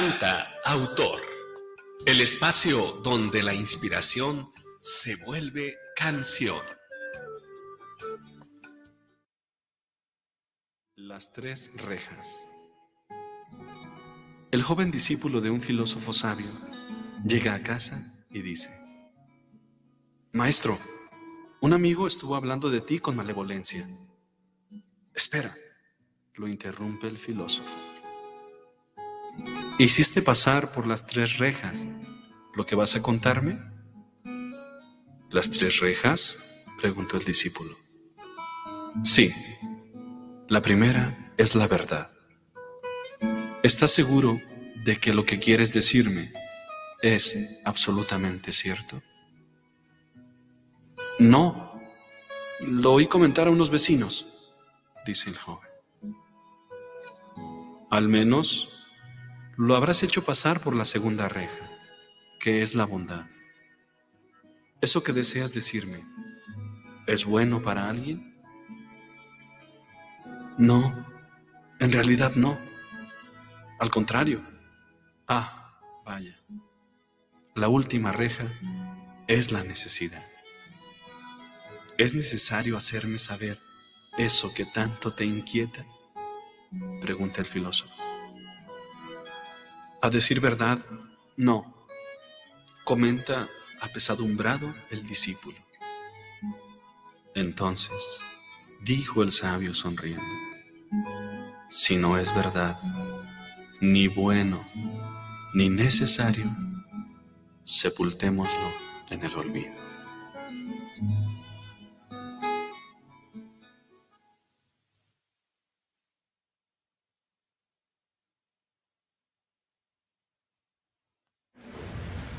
Canta, autor. El espacio donde la inspiración se vuelve canción. Las tres rejas. El joven discípulo de un filósofo sabio llega a casa y dice, Maestro, un amigo estuvo hablando de ti con malevolencia. Espera, lo interrumpe el filósofo. Hiciste pasar por las tres rejas. ¿Lo que vas a contarme? ¿Las tres rejas? preguntó el discípulo. Sí, la primera es la verdad. ¿Estás seguro de que lo que quieres decirme es absolutamente cierto? No, lo oí comentar a unos vecinos, dice el joven. Al menos lo habrás hecho pasar por la segunda reja, que es la bondad. Eso que deseas decirme, ¿es bueno para alguien? No, en realidad no. Al contrario. Ah, vaya. La última reja es la necesidad. ¿Es necesario hacerme saber eso que tanto te inquieta? Pregunta el filósofo. A decir verdad, no, comenta apesadumbrado el discípulo. Entonces, dijo el sabio sonriendo, si no es verdad, ni bueno, ni necesario, sepultémoslo en el olvido.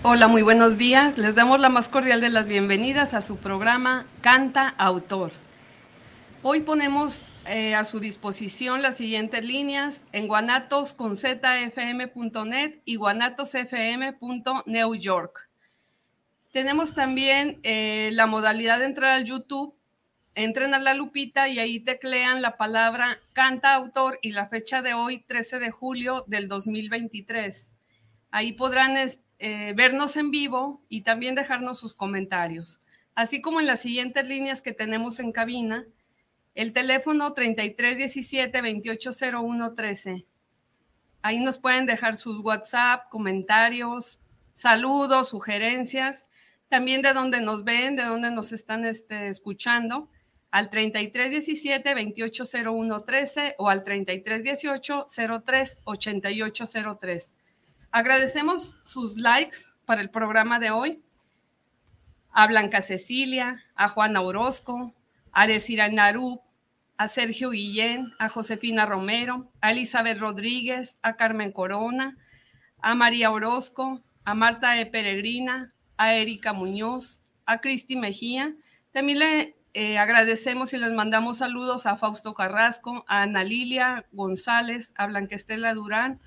Hola, muy buenos días. Les damos la más cordial de las bienvenidas a su programa Canta Autor. Hoy ponemos eh, a su disposición las siguientes líneas en guanatosconzfm.net y New York. Tenemos también eh, la modalidad de entrar al YouTube, entren a la lupita y ahí teclean la palabra canta autor y la fecha de hoy, 13 de julio del 2023. Ahí podrán este, eh, vernos en vivo y también dejarnos sus comentarios. Así como en las siguientes líneas que tenemos en cabina, el teléfono 3317-280113. Ahí nos pueden dejar sus WhatsApp, comentarios, saludos, sugerencias, también de dónde nos ven, de dónde nos están este, escuchando, al 3317 13 o al 3318-03-8803. Agradecemos sus likes para el programa de hoy. A Blanca Cecilia, a Juana Orozco, a Desira Narú, a Sergio Guillén, a Josefina Romero, a Elizabeth Rodríguez, a Carmen Corona, a María Orozco, a Marta de Peregrina, a Erika Muñoz, a Cristi Mejía. También le eh, agradecemos y les mandamos saludos a Fausto Carrasco, a Ana Lilia González, a Blanca Estela Durán,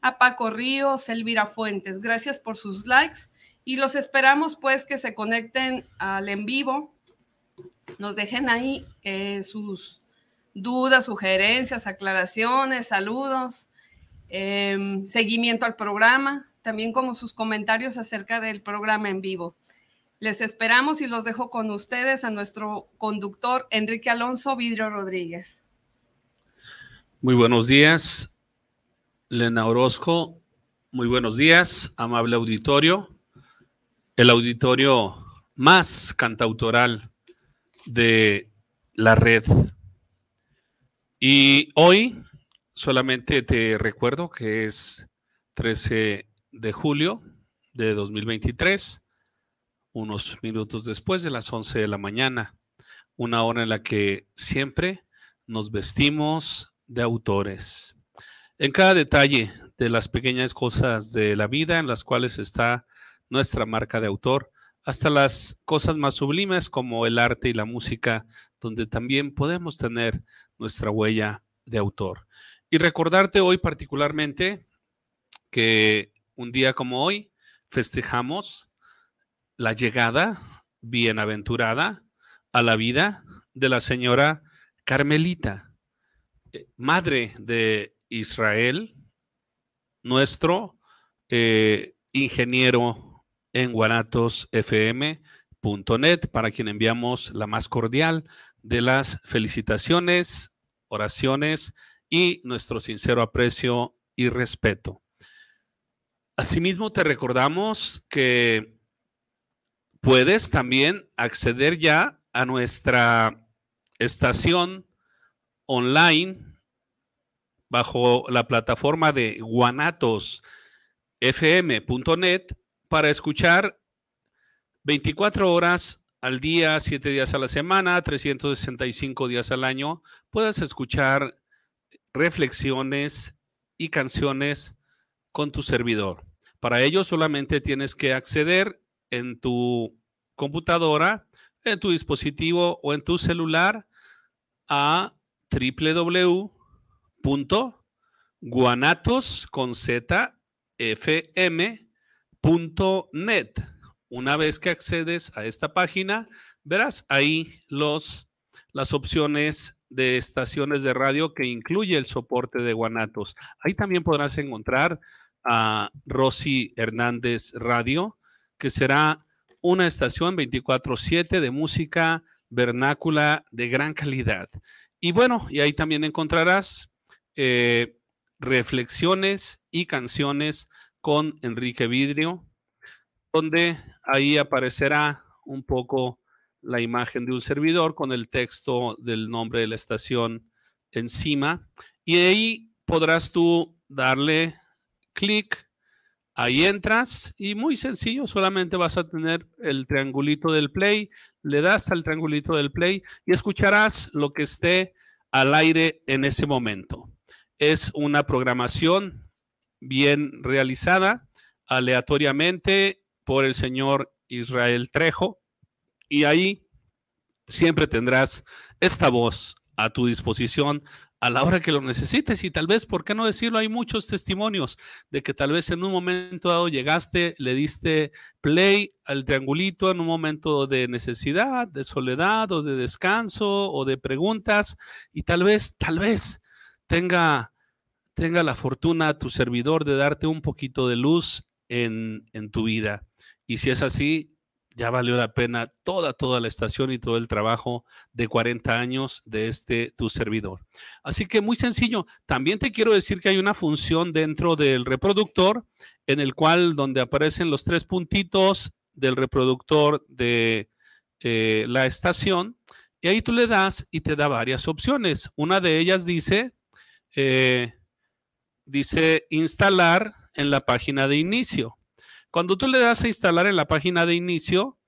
a Paco Ríos, Elvira Fuentes. Gracias por sus likes y los esperamos pues que se conecten al en vivo, nos dejen ahí eh, sus dudas, sugerencias, aclaraciones, saludos, em, seguimiento al programa, también como sus comentarios acerca del programa en vivo. Les esperamos y los dejo con ustedes a nuestro conductor Enrique Alonso Vidrio Rodríguez. Muy buenos días. Lena Orozco, muy buenos días, amable auditorio. El auditorio más cantautoral de la red. Y hoy solamente te recuerdo que es 13 de julio de 2023, unos minutos después de las 11 de la mañana, una hora en la que siempre nos vestimos de autores en cada detalle de las pequeñas cosas de la vida en las cuales está nuestra marca de autor, hasta las cosas más sublimes como el arte y la música, donde también podemos tener nuestra huella de autor. Y recordarte hoy particularmente que un día como hoy festejamos la llegada bienaventurada a la vida de la señora Carmelita, eh, madre de Israel, nuestro eh, ingeniero en guanatosfm.net, para quien enviamos la más cordial de las felicitaciones, oraciones y nuestro sincero aprecio y respeto. Asimismo, te recordamos que puedes también acceder ya a nuestra estación online bajo la plataforma de guanatosfm.net para escuchar 24 horas al día, 7 días a la semana, 365 días al año. Puedes escuchar reflexiones y canciones con tu servidor. Para ello solamente tienes que acceder en tu computadora, en tu dispositivo o en tu celular a www punto guanatos con z Una vez que accedes a esta página, verás ahí los, las opciones de estaciones de radio que incluye el soporte de Guanatos. Ahí también podrás encontrar a Rosy Hernández Radio, que será una estación 24/7 de música vernácula de gran calidad. Y bueno, y ahí también encontrarás eh, Reflexiones y Canciones con Enrique Vidrio, donde ahí aparecerá un poco la imagen de un servidor con el texto del nombre de la estación encima. Y ahí podrás tú darle clic, ahí entras y muy sencillo, solamente vas a tener el triangulito del play, le das al triangulito del play y escucharás lo que esté al aire en ese momento es una programación bien realizada aleatoriamente por el señor Israel Trejo y ahí siempre tendrás esta voz a tu disposición a la hora que lo necesites y tal vez, ¿por qué no decirlo? Hay muchos testimonios de que tal vez en un momento dado llegaste, le diste play al triangulito en un momento de necesidad, de soledad o de descanso o de preguntas y tal vez, tal vez tenga, tenga la fortuna tu servidor de darte un poquito de luz en, tu vida. Y si es así, ya valió la pena toda, toda la estación y todo el trabajo de 40 años de este tu servidor. Así que muy sencillo. También te quiero decir que hay una función dentro del reproductor en el cual donde aparecen los tres puntitos del reproductor de eh, la estación. Y ahí tú le das y te da varias opciones. Una de ellas dice eh, dice instalar en la página de inicio. Cuando tú le das a instalar en la página de inicio,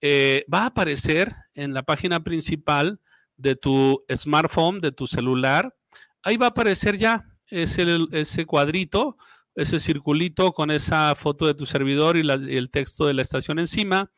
eh, va a aparecer en la página principal de tu smartphone, de tu celular. Ahí va a aparecer ya ese, cuadrito, ese circulito con esa foto de tu servidor y el texto de la estación encima.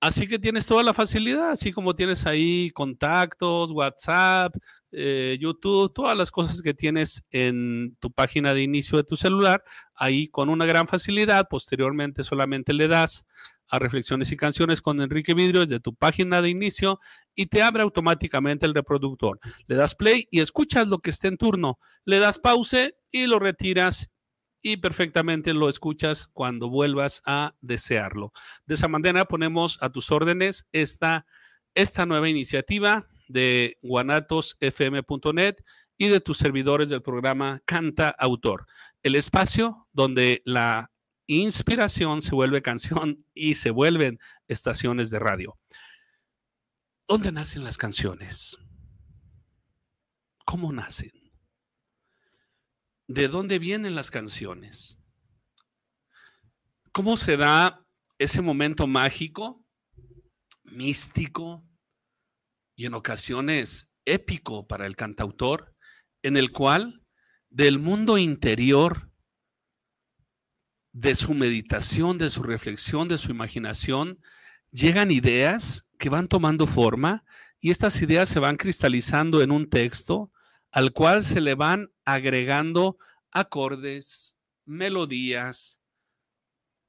Así que tienes toda la facilidad, así como tienes ahí contactos, WhatsApp, eh, YouTube, todas las cosas que tienes en tu página de inicio de tu celular, ahí con una gran facilidad, posteriormente solamente le das a Reflexiones y Canciones con Enrique Vidrio desde tu página de inicio y te abre automáticamente el reproductor. Le das play y escuchas lo que esté en turno. Le das pause y lo retiras y perfectamente lo escuchas cuando vuelvas a desearlo. De esa manera ponemos a tus órdenes esta nueva iniciativa de guanatosfm.net y de tus servidores del programa Canta Autor, el espacio donde la inspiración se vuelve canción y se vuelven estaciones de radio. ¿Dónde nacen las canciones? ¿Cómo nacen? ¿De dónde vienen las canciones? ¿Cómo se da ese momento mágico, místico, y en ocasiones épico para el cantautor, en el cual del mundo interior, de su meditación, de su reflexión, de su imaginación, llegan ideas que van tomando forma y estas ideas se van cristalizando en un texto al cual se le van agregando acordes, melodías,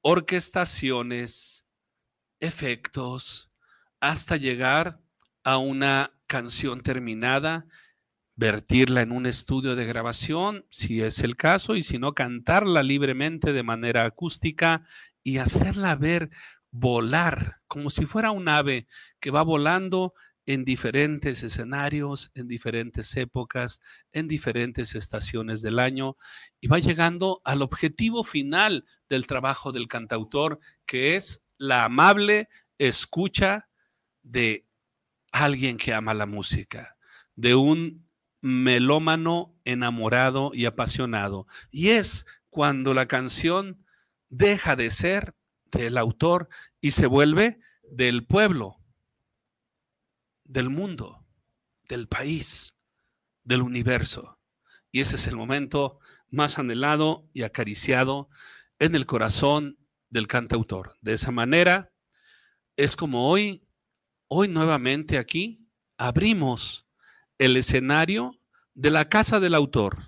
orquestaciones, efectos, hasta llegar a una canción terminada, vertirla en un estudio de grabación, si es el caso, y si no, cantarla libremente de manera acústica y hacerla ver volar, como si fuera un ave que va volando en diferentes escenarios, en diferentes épocas, en diferentes estaciones del año, y va llegando al objetivo final del trabajo del cantautor, que es la amable escucha de alguien que ama la música, de un melómano enamorado y apasionado. Y es cuando la canción deja de ser del autor y se vuelve del pueblo, del mundo, del país, del universo. Y ese es el momento más anhelado y acariciado en el corazón del cantautor. De esa manera, es como hoy hoy nuevamente aquí abrimos el escenario de la casa del autor.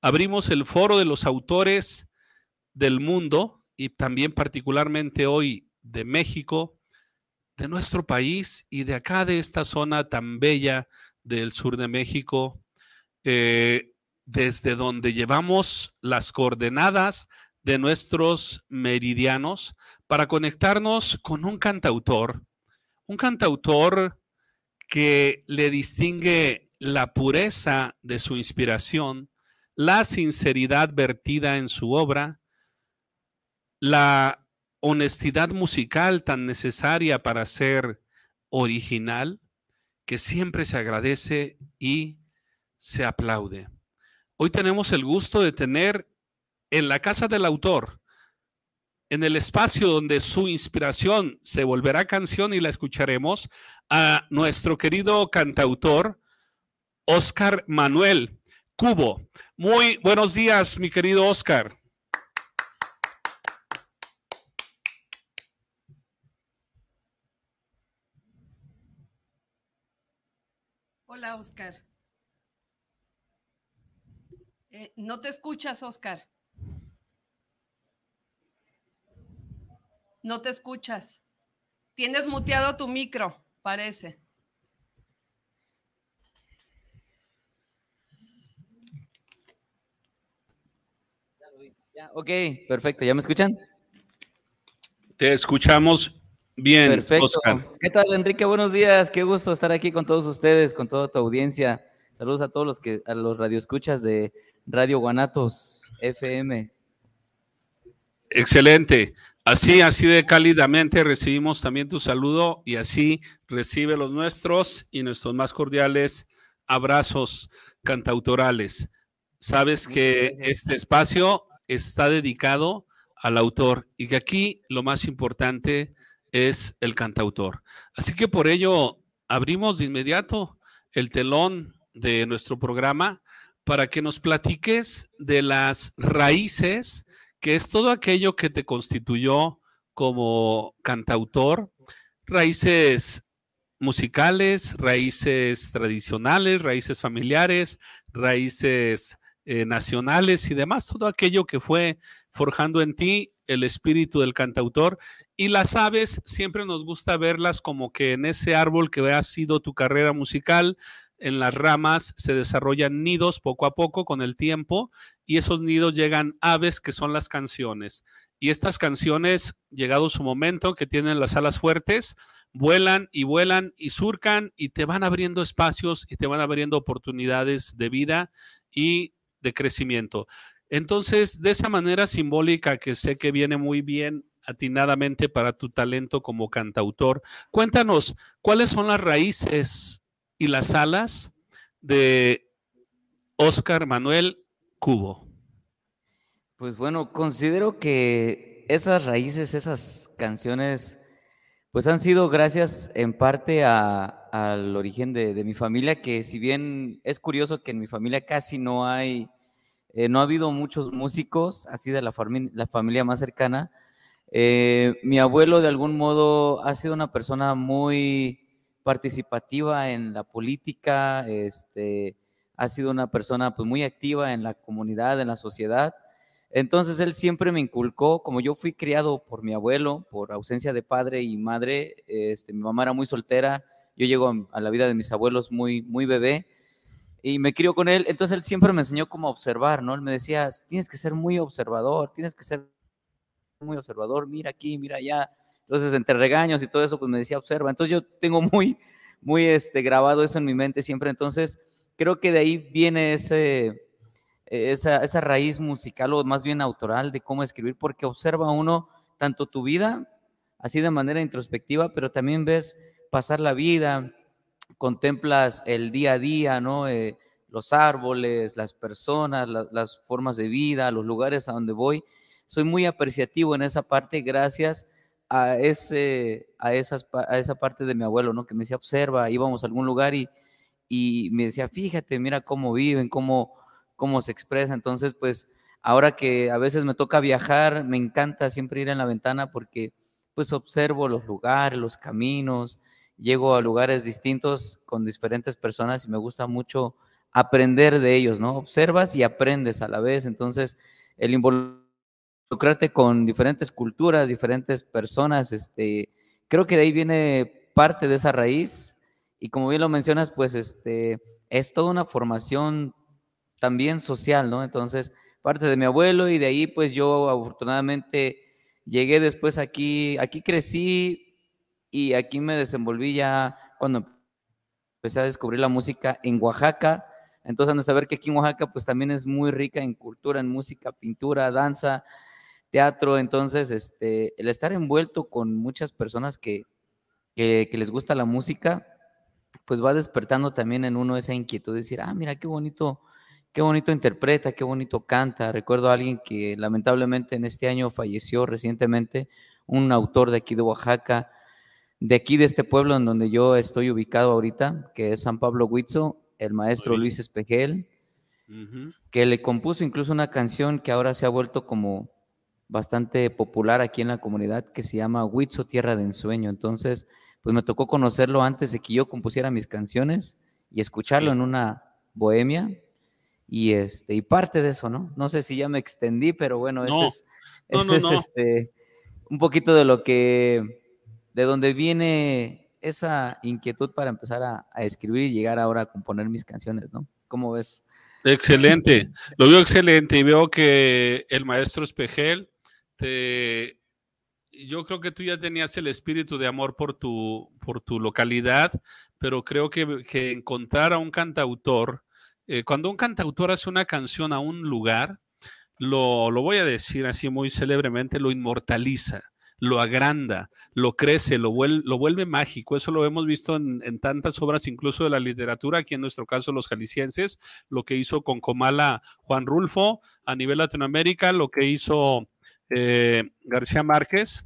Abrimos el foro de los autores del mundo y también particularmente hoy de México, de nuestro país y de acá de esta zona tan bella del sur de México, eh, desde donde llevamos las coordenadas de nuestros meridianos para conectarnos con un cantautor un cantautor que le distingue la pureza de su inspiración, la sinceridad vertida en su obra, la honestidad musical tan necesaria para ser original, que siempre se agradece y se aplaude. Hoy tenemos el gusto de tener en la casa del autor en el espacio donde su inspiración se volverá canción y la escucharemos, a nuestro querido cantautor Oscar Manuel Cubo. Muy buenos días, mi querido Oscar. Hola, Oscar. Eh, no te escuchas, Oscar. No te escuchas. Tienes muteado tu micro, parece. ok, perfecto. ¿Ya me escuchan? Te escuchamos bien. Perfecto. ¿Qué tal, Enrique? Buenos días. Qué gusto estar aquí con todos ustedes, con toda tu audiencia. Saludos a todos los que a los radioescuchas de Radio Guanatos FM. Excelente. Así, así de cálidamente recibimos también tu saludo y así recibe los nuestros y nuestros más cordiales abrazos cantautorales. Sabes que este espacio está dedicado al autor y que aquí lo más importante es el cantautor. Así que por ello abrimos de inmediato el telón de nuestro programa para que nos platiques de las raíces que es todo aquello que te constituyó como cantautor, raíces musicales, raíces tradicionales, raíces familiares, raíces eh, nacionales y demás, todo aquello que fue forjando en ti el espíritu del cantautor. Y las aves siempre nos gusta verlas como que en ese árbol que ha sido tu carrera musical, en las ramas se desarrollan nidos poco a poco con el tiempo y esos nidos llegan aves que son las canciones. Y estas canciones, llegado su momento, que tienen las alas fuertes, vuelan y vuelan y surcan y te van abriendo espacios y te van abriendo oportunidades de vida y de crecimiento. Entonces, de esa manera simbólica que sé que viene muy bien atinadamente para tu talento como cantautor, cuéntanos cuáles son las raíces y las alas de Oscar Manuel Cubo? Pues bueno, considero que esas raíces, esas canciones, pues han sido gracias en parte al origen de, mi familia, que si bien es curioso que en mi familia casi no hay, eh, no ha habido muchos músicos, así de la, familia más cercana, eh, mi abuelo de algún modo ha sido una persona muy participativa en la política, este, ha sido una persona pues, muy activa en la comunidad, en la sociedad. Entonces él siempre me inculcó, como yo fui criado por mi abuelo, por ausencia de padre y madre, este, mi mamá era muy soltera, yo llego a la vida de mis abuelos muy, muy bebé y me crió con él, entonces él siempre me enseñó cómo observar, ¿no? Él me decía, tienes que ser muy observador, tienes que ser muy observador, mira aquí, mira allá, entonces, entre regaños y todo eso, pues me decía, observa. Entonces, yo tengo muy, muy este, grabado eso en mi mente siempre. Entonces, creo que de ahí viene ese, esa, esa raíz musical o más bien autoral de cómo escribir, porque observa uno tanto tu vida, así de manera introspectiva, pero también ves pasar la vida, contemplas el día a día, ¿no? Eh, los árboles, las personas, las formas de vida, los lugares a donde voy. Soy muy apreciativo en esa parte gracias a, ese, a, a esa parte de mi abuelo, ¿no? Que me decía, observa, íbamos a algún lugar y, y me decía, fíjate, mira cómo viven, cómo, cómo se expresa. Entonces, pues ahora que a veces me toca viajar, me encanta siempre ir en la ventana porque pues observo los lugares, los caminos, llego a lugares distintos con diferentes personas y me gusta mucho aprender de ellos, ¿no? Observas y aprendes a la vez. Entonces, el involucro con diferentes culturas, diferentes personas. Este, creo que de ahí viene parte de esa raíz. Y como bien lo mencionas, pues este, es toda una formación también social, ¿no? Entonces, parte de mi abuelo y de ahí pues yo afortunadamente llegué después aquí, aquí crecí y aquí me desenvolví ya cuando empecé a descubrir la música en Oaxaca. Entonces, han de saber que aquí en Oaxaca pues también es muy rica en cultura, en música, pintura, danza teatro, entonces este, el estar envuelto con muchas personas que, les gusta la música, pues va despertando también en uno esa inquietud de decir, ah, mira, qué bonito, qué bonito interpreta, qué bonito canta. Recuerdo a alguien que lamentablemente en este año falleció recientemente, un autor de aquí de Oaxaca, de aquí de este pueblo en donde yo estoy ubicado ahorita, que es San Pablo Huitzo, el maestro Luis Espejel, que le compuso incluso una canción que ahora se ha vuelto como, bastante popular aquí en la comunidad que se llama Huitzo Tierra de Ensueño. Entonces, pues me tocó conocerlo antes de que yo compusiera mis canciones y escucharlo en una bohemia y este y parte de eso, ¿no? No sé si ya me extendí, pero bueno, ese es, este un poquito de lo que de donde viene esa inquietud para empezar a, escribir y llegar ahora a componer mis canciones, ¿no? ¿Cómo ves? Excelente, lo veo excelente y veo que el maestro Espejel este, yo creo que tú ya tenías el espíritu de amor por tu, por tu localidad, pero creo que, encontrar a un cantautor, eh, cuando un cantautor hace una canción a un lugar, lo, lo voy a decir así muy célebremente, lo inmortaliza lo agranda, lo crece, lo vuelve, lo vuelve mágico. Eso lo hemos visto en, en, tantas obras, incluso de la literatura, aquí en nuestro caso los jaliscienses, lo que hizo con Comala Juan Rulfo a nivel Latinoamérica, lo que hizo eh, García Márquez,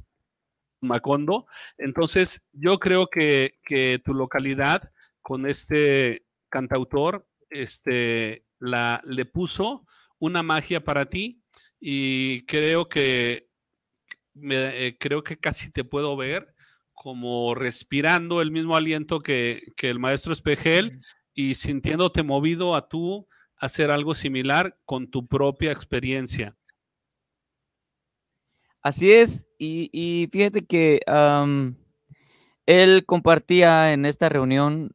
Macondo. Entonces, yo creo que, tu localidad con este cantautor este, la, le puso una magia para ti y creo que me, eh, creo que casi te puedo ver como respirando el mismo aliento que, que el maestro Espejel y sintiéndote movido a tú hacer algo similar con tu propia experiencia. Así es, y, fíjate que él compartía en esta reunión,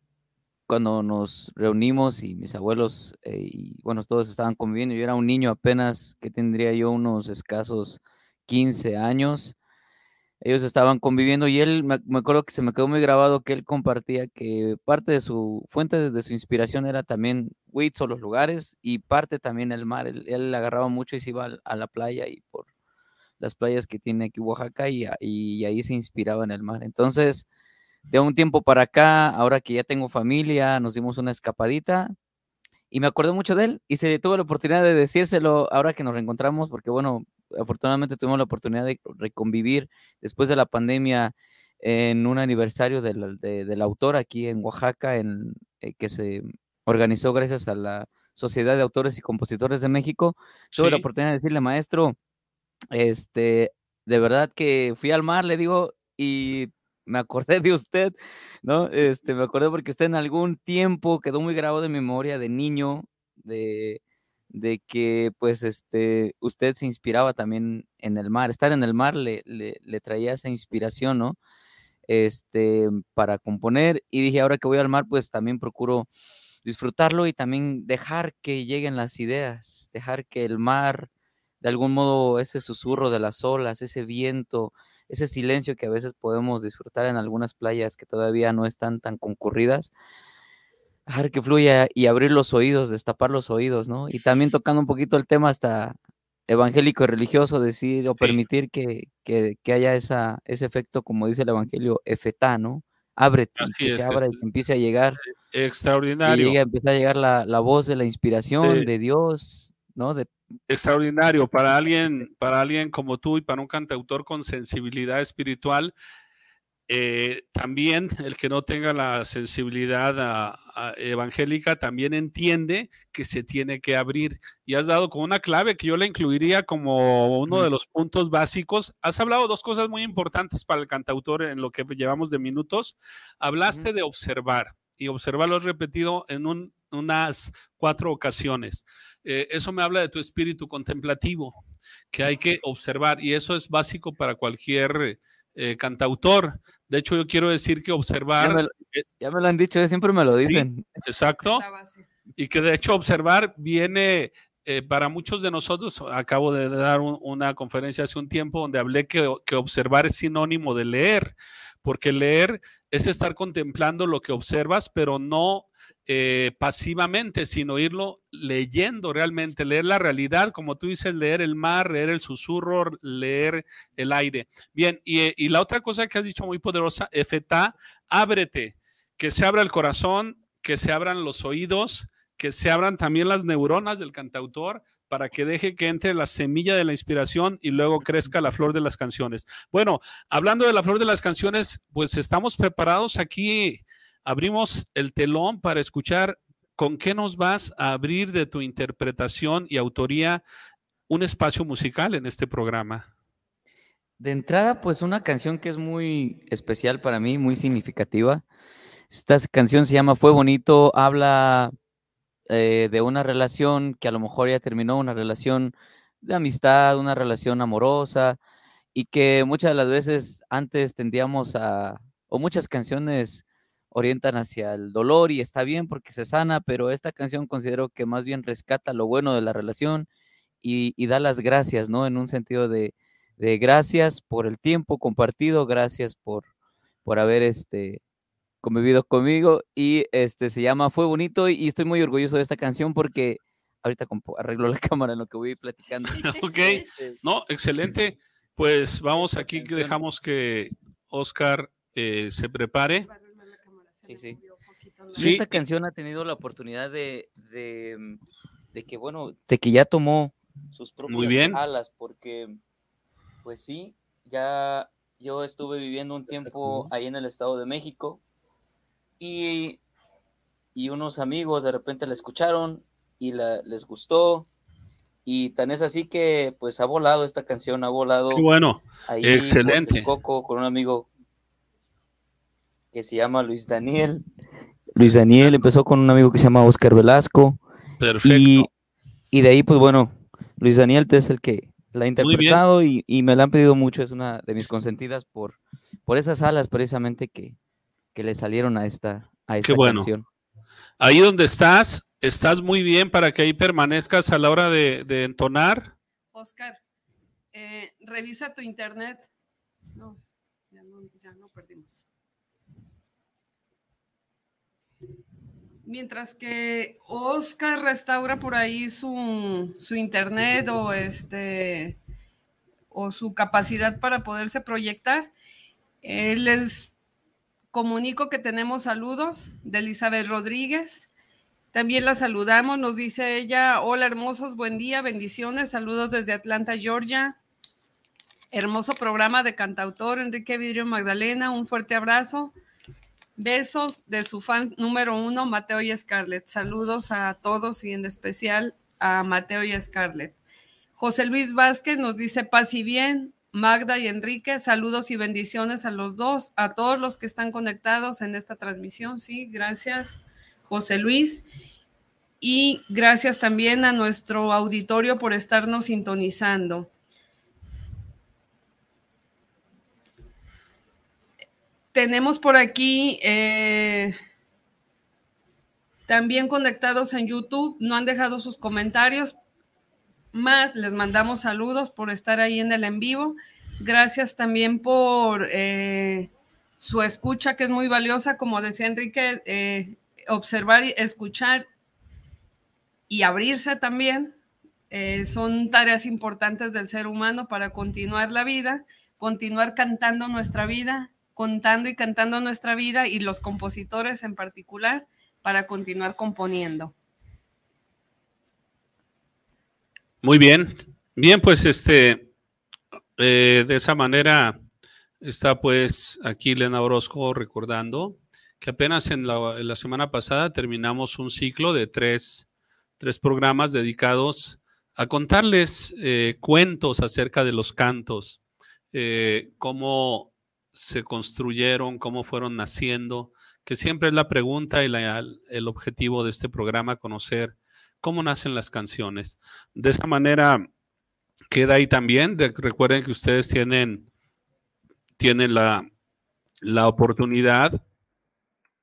cuando nos reunimos y mis abuelos, eh, y bueno, todos estaban conviviendo, yo era un niño apenas que tendría yo unos escasos 15 años, ellos estaban conviviendo y él, me, acuerdo que se me quedó muy grabado que él compartía que parte de su fuente de su inspiración era también Wits o los lugares y parte también el mar, él, agarraba mucho y se iba a la playa y por las playas que tiene aquí Oaxaca y, ahí se inspiraba en el mar. Entonces, de un tiempo para acá, ahora que ya tengo familia, nos dimos una escapadita y me acuerdo mucho de él y se tuvo la oportunidad de decírselo ahora que nos reencontramos, porque bueno, afortunadamente tuvimos la oportunidad de reconvivir después de la pandemia en un aniversario del, autor aquí en Oaxaca, en, eh, que se organizó gracias a la Sociedad de Autores y Compositores de México. Tuve la oportunidad de decirle, maestro, este, de verdad que fui al mar, le digo, y me acordé de usted, ¿no? Este, me acordé porque usted en algún tiempo quedó muy grabado de memoria de niño, de, de que pues este, usted se inspiraba también en el mar. Estar en el mar le, le traía esa inspiración, ¿no? Este, para componer. Y dije, ahora que voy al mar, pues también procuro disfrutarlo y también dejar que lleguen las ideas, dejar que el mar de algún modo ese susurro de las olas, ese viento, ese silencio que a veces podemos disfrutar en algunas playas que todavía no están tan concurridas. Dejar que fluya y abrir los oídos, destapar los oídos, ¿no? Y también tocando un poquito el tema hasta evangélico y religioso, decir o permitir que, que, haya esa, ese efecto, como dice el evangelio, efetá, ¿no? Ábrete, que se abra y que empiece a llegar. Extraordinario. Y empieza a llegar la, voz de la inspiración de Dios, ¿no? De, Extraordinario para alguien, para alguien como tú y para un cantautor con sensibilidad espiritual. Eh, también el que no tenga la sensibilidad ah, ah, evangélica también entiende que se tiene que abrir. Y has dado con una clave que yo le incluiría como uno de los puntos básicos. Has hablado dos cosas muy importantes para el cantautor en lo que llevamos de minutos. Hablaste de observar y observarlo repetido en unas cuatro ocasiones. Eh, eso me habla de tu espíritu contemplativo, que hay que observar, y eso es básico para cualquier eh, cantautor. De hecho, yo quiero decir que observar... Ya me, lo, eh, han dicho, siempre me lo dicen. exacto. Y que de hecho observar viene para muchos de nosotros, acabo de dar una conferencia hace un tiempo donde hablé que, que, observar es sinónimo de leer, porque leer es estar contemplando lo que observas, pero no eh, pasivamente, sino irlo leyendo realmente, leer la realidad, como tú dices, leer el mar, leer el susurro, leer el aire. Bien, y, eh, la otra cosa que has dicho muy poderosa, Efetá, ábrete, que se abra el corazón, que se abran los oídos, que se abran también las neuronas del cantautor para que deje que entre la semilla de la inspiración y luego crezca la flor de las canciones. Bueno, hablando de la flor de las canciones, pues estamos preparados aquí, abrimos el telón para escuchar con qué nos vas a abrir de tu interpretación y autoría un espacio musical en este programa. De entrada, pues una canción que es muy especial para mí, muy significativa. Esta canción se llama Fue Bonito, habla eh, de una relación que a lo mejor ya terminó, una relación de amistad, una relación amorosa, y que muchas de las veces antes tendíamos a, o muchas canciones orientan hacia el dolor y está bien porque se sana, pero esta canción considero que más bien rescata lo bueno de la relación y, da las gracias, ¿no? En un sentido de, gracias por el tiempo compartido, gracias por, por haber este, convivido conmigo y este se llama Fue Bonito y, estoy muy orgulloso de esta canción porque ahorita arreglo la cámara en lo que voy platicando. ok, este no, excelente. Pues vamos, aquí que dejamos que Oscar eh, se prepare. Sí, sí. Esta canción ha tenido la oportunidad de, de, mm, que, bueno, de que ya tomó sus propias alas, porque, pues sí, ya yo estuve viviendo un pues, tiempo ahí en el Estado de México, y, y unos amigos de repente la escucharon y les gustó. Y tan es así que pues ha volado esta canción, ha volado. bueno. Excelente. Coco con un amigo que se llama Luis Daniel. Luis Daniel empezó con un amigo que se llama Oscar Velasco. Perfecto. Y, de ahí, pues bueno, Luis Daniel es el que la ha interpretado y, me la han pedido mucho. Es una de mis consentidas por, por esas alas precisamente que, que le salieron a esta, a esta Qué bueno. Ahí donde estás, estás muy bien para que ahí permanezcas a la hora de, entonar. Oscar, eh, revisa tu internet. No, ya no, perdimos. Mientras que Oscar restaura por ahí su, su internet o este o su capacidad para poderse proyectar, él es Comunico que tenemos saludos de Elizabeth Rodríguez. También la saludamos, nos dice ella, hola hermosos, buen día, bendiciones, saludos desde Atlanta, Georgia. Hermoso programa de cantautor Enrique Vidrio Magdalena, un fuerte abrazo. Besos de su fan número uno, Mateo y Scarlett. Saludos a todos y en especial a Mateo y Scarlett. José Luis Vázquez nos dice paz y bien. Magda y Enrique, saludos y bendiciones a los dos, a todos los que están conectados en esta transmisión. Sí, gracias, José Luis. Y gracias también a nuestro auditorio por estarnos sintonizando. Tenemos por aquí eh, también conectados en YouTube, no han dejado sus comentarios, más. Les mandamos saludos por estar ahí en el en vivo. Gracias también por eh, su escucha, que es muy valiosa. Como decía Enrique, eh, observar y escuchar y abrirse también eh, son tareas importantes del ser humano para continuar la vida, continuar cantando nuestra vida, contando y cantando nuestra vida y los compositores en particular para continuar componiendo. Muy bien. Bien, pues este, eh, de esa manera está pues aquí Lena Orozco recordando que apenas en la, semana pasada terminamos un ciclo de tres, tres programas dedicados a contarles eh, cuentos acerca de los cantos, eh, cómo se construyeron, cómo fueron naciendo, que siempre es la pregunta y la, el objetivo de este programa, conocer cómo nacen las canciones. De esa manera queda ahí también. recuerden que ustedes tienen, tienen la, la oportunidad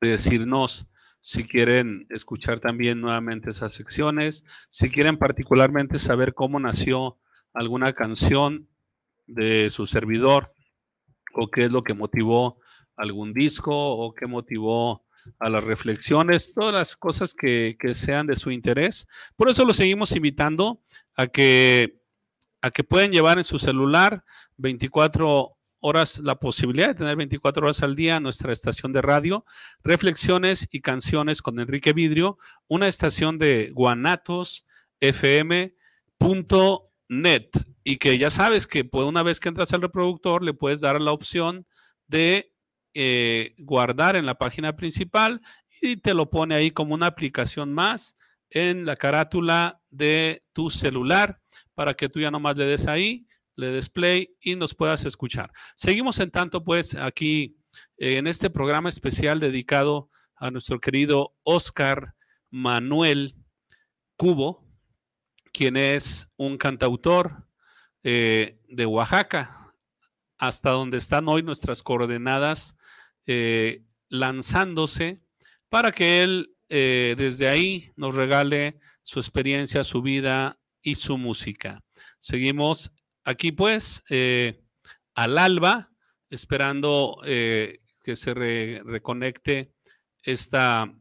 de decirnos si quieren escuchar también nuevamente esas secciones, si quieren particularmente saber cómo nació alguna canción de su servidor o qué es lo que motivó algún disco o qué motivó a las reflexiones, todas las cosas que, que sean de su interés. Por eso lo seguimos invitando a que, a que pueden llevar en su celular 24 horas, la posibilidad de tener 24 horas al día nuestra estación de radio, Reflexiones y Canciones con Enrique Vidrio, una estación de guanatosfm.net. Y que ya sabes que pues, una vez que entras al reproductor le puedes dar la opción de eh, guardar en la página principal y te lo pone ahí como una aplicación más en la carátula de tu celular para que tú ya nomás le des ahí, le des play y nos puedas escuchar. Seguimos en tanto pues aquí eh, en este programa especial dedicado a nuestro querido Oscar Manuel Cubo, quien es un cantautor eh, de Oaxaca, hasta donde están hoy nuestras coordenadas eh, lanzándose para que Él eh, desde ahí nos regale su experiencia, su vida y su música. Seguimos aquí pues eh, al alba, esperando que se reconecte esta,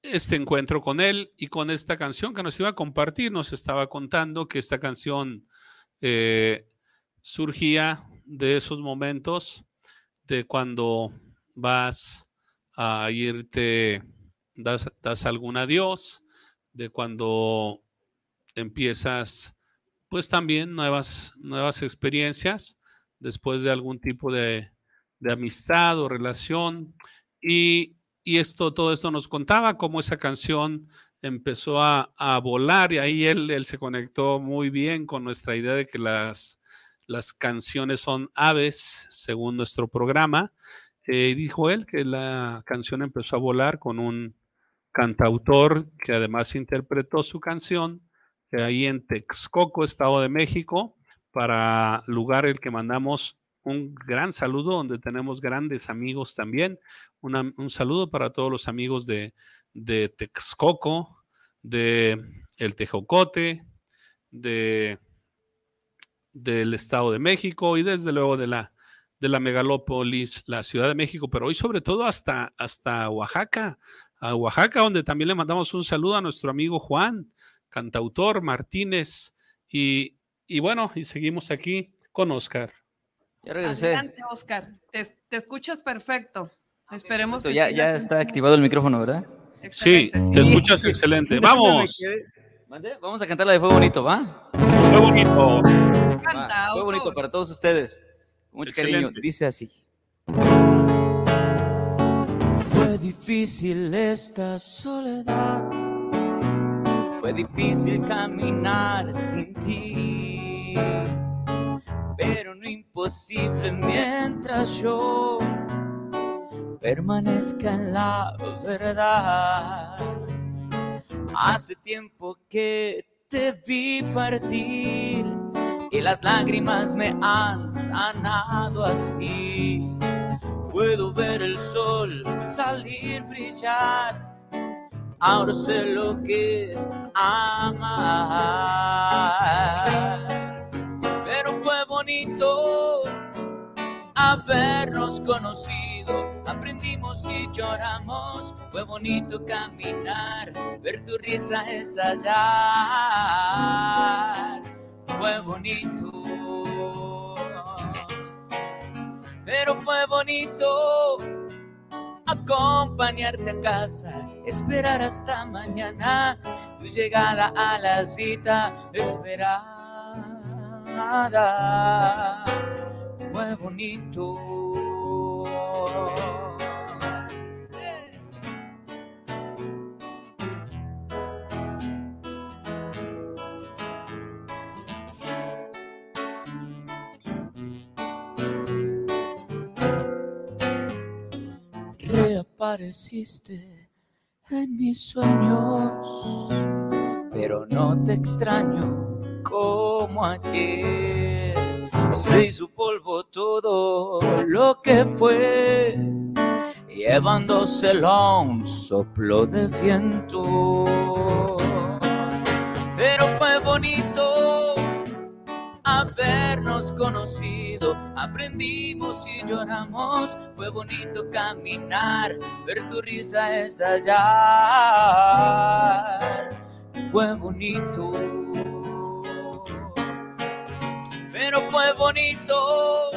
este encuentro con Él y con esta canción que nos iba a compartir. Nos estaba contando que esta canción surgía de esos momentos de este, cuando vas a irte, das, algún adiós, de cuando empiezas, pues también nuevas, nuevas experiencias después de algún tipo de, de amistad o relación. Y, esto, todo esto nos contaba cómo esa canción empezó a, a volar y ahí él, él se conectó muy bien con nuestra idea de que las las canciones son aves, según nuestro programa. Eh, dijo él que la canción empezó a volar con un cantautor que además interpretó su canción ahí en Texcoco, Estado de México, para lugar el que mandamos un gran saludo, donde tenemos grandes amigos también. un saludo para todos los amigos de Texcoco, de El Tejocote, de del Estado de México y desde luego de la, de la megalópolis, la Ciudad de México, pero hoy sobre todo hasta, hasta Oaxaca, Oaxaca, donde también le mandamos un saludo a nuestro amigo Juan, cantautor Martínez, y, bueno, y seguimos aquí con Oscar. Ya regresé. Oscar, te, escuchas perfecto. Esperemos ya, Ya, está activado el micrófono, ¿verdad? Sí, te escuchas excelente. ¡Vamos! Vamos a cantar la de Fuego Bonito, ¿va? bonito. Ah, fue bonito para todos ustedes. Mucho cariño. Dice así. Fue difícil esta soledad. Fue difícil caminar sin ti. Pero no imposible mientras yo permanezca en la verdad. Hace tiempo que te vi partir y las lágrimas me han sanado así. Puedo ver el sol salir brillar, ahora sé lo que es amar. Pero fue bonito habernos conocido y lloramos. Fue bonito caminar, ver tu risa estallar. Fue bonito, pero fue bonito acompañarte a casa, esperar hasta mañana tu llegada a la cita esperada. Fue bonito. apareciste en mis sueños, pero no te extraño como ayer. Se hizo polvo todo lo que fue, llevándose a un soplo de viento. Pero fue bonito nos conocido, aprendimos y lloramos, fue bonito caminar, ver tu risa estallar, fue bonito, pero fue bonito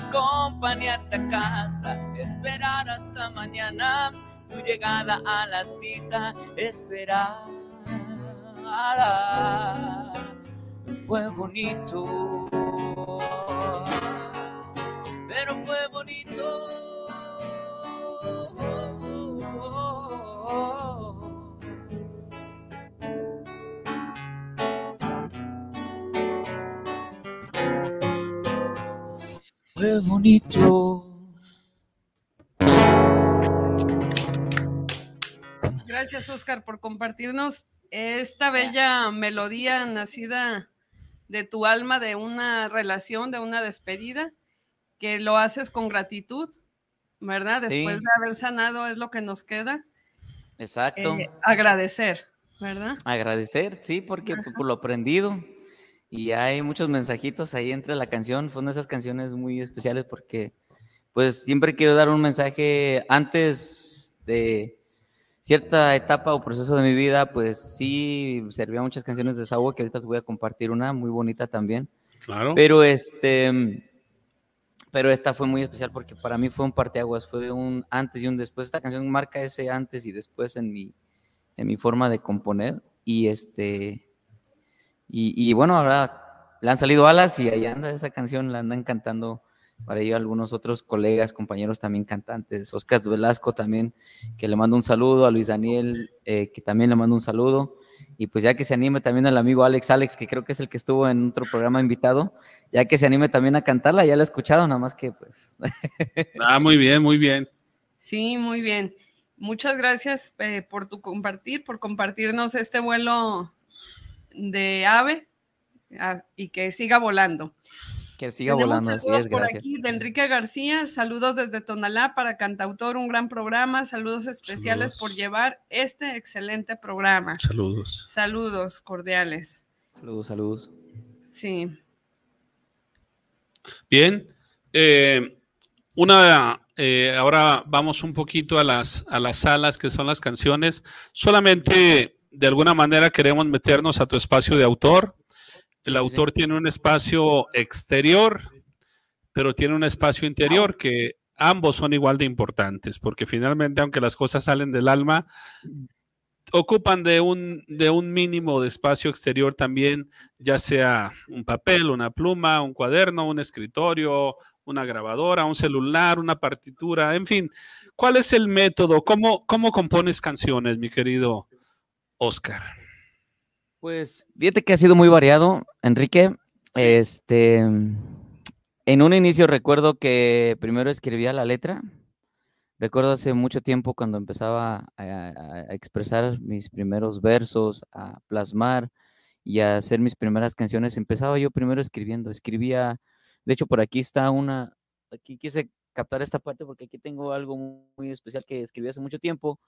acompañarte a casa, esperar hasta mañana tu llegada a la cita, esperar fue bonito, pero fue bonito. Fue bonito. Gracias, Oscar, por compartirnos esta bella melodía nacida de tu alma, de una relación, de una despedida, que lo haces con gratitud, ¿verdad? Después de haber sanado es lo que nos queda. Exacto. Eh, agradecer, ¿verdad? Agradecer, sí, porque por lo aprendido. Y hay muchos mensajitos ahí entre la canción. Fue una de esas canciones muy especiales porque, pues, siempre quiero dar un mensaje antes de, cierta etapa o proceso de mi vida, pues sí, servía muchas canciones de Saúl, que ahorita te voy a compartir una muy bonita también. Claro. Pero este pero esta fue muy especial porque para mí fue un parteaguas, fue un antes y un después. Esta canción marca ese antes y después en mi, en mi forma de componer. Y este y, y bueno, ahora le han salido alas y ahí anda esa canción, la andan cantando para ello algunos otros colegas, compañeros también cantantes, Oscar Velasco también, que le mando un saludo, a Luis Daniel, eh, que también le mando un saludo, y pues ya que se anime también al amigo Alex Alex, que creo que es el que estuvo en otro programa invitado, ya que se anime también a cantarla, ya la he escuchado, nada más que pues. Ah, muy bien, muy bien. Sí, muy bien. Muchas gracias eh, por tu compartir, por compartirnos este vuelo de ave ah, y que siga volando siga volando, saludos por aquí de Enrique García, saludos desde Tonalá para Cantautor, un gran programa, saludos especiales por llevar este excelente programa. Saludos. Saludos cordiales. Saludos, saludos. Sí. Bien, eh, una, eh, ahora vamos un poquito a las, a las salas que son las canciones. Solamente de alguna manera queremos meternos a tu espacio de autor el autor tiene un espacio exterior, pero tiene un espacio interior que ambos son igual de importantes, porque finalmente, aunque las cosas salen del alma, ocupan de un, de un mínimo de espacio exterior también, ya sea un papel, una pluma, un cuaderno, un escritorio, una grabadora, un celular, una partitura, en fin. ¿Cuál es el método? ¿Cómo, cómo compones canciones, mi querido Oscar? Pues fíjate que ha sido muy variado. Enrique, este, en un inicio recuerdo que primero escribía la letra. Recuerdo hace mucho tiempo cuando empezaba a, a expresar mis primeros versos, a plasmar y a hacer mis primeras canciones. Empezaba yo primero escribiendo, escribía, de hecho por aquí está una, aquí quise captar esta parte porque aquí tengo algo muy especial que escribí hace mucho tiempo